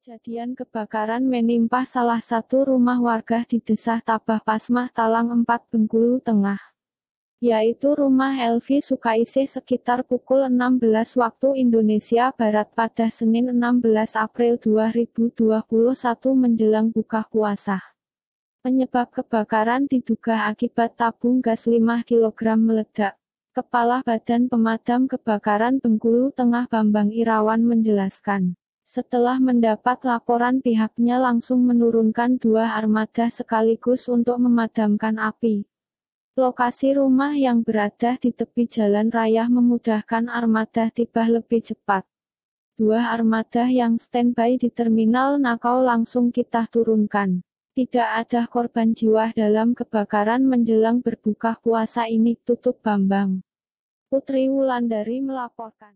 Kejadian kebakaran menimpa salah satu rumah warga di Desa Tabah Pasmah Talang 4 Bengkulu Tengah, yaitu rumah Elvi Sukaisi sekitar pukul 16 waktu Indonesia Barat pada Senin 16 April 2021 menjelang buka puasa. Penyebab kebakaran diduga akibat tabung gas 5 kg meledak. Kepala Badan Pemadam Kebakaran Bengkulu Tengah Bambang Irawan menjelaskan setelah mendapat laporan pihaknya langsung menurunkan dua armada sekaligus untuk memadamkan api. Lokasi rumah yang berada di tepi jalan raya memudahkan armada tiba lebih cepat. Dua armada yang standby di terminal Nakau langsung kita turunkan. Tidak ada korban jiwa dalam kebakaran menjelang berbuka puasa ini, tutup Bambang. Putri Wulandari melaporkan.